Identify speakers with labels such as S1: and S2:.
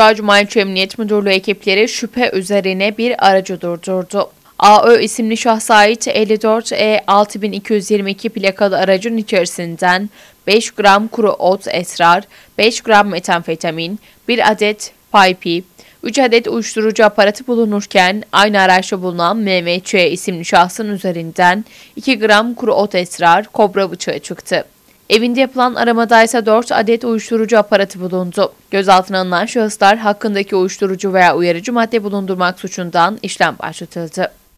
S1: Çağcumayçı Emniyet Müdürlüğü ekipleri şüphe üzerine bir aracı durdurdu. AÖ isimli şahsa ait 54E 6222 plakalı aracın içerisinden 5 gram kuru ot esrar, 5 gram metamfetamin, 1 adet paypi, 3 adet uyuşturucu aparatı bulunurken aynı araçta bulunan MMÇ isimli şahsın üzerinden 2 gram kuru ot esrar, kobra bıçağı çıktı. Evinde yapılan aramada ise 4 adet uyuşturucu aparatı bulundu. Gözaltına alınan şahıslar hakkındaki uyuşturucu veya uyarıcı madde bulundurmak suçundan işlem başlatıldı.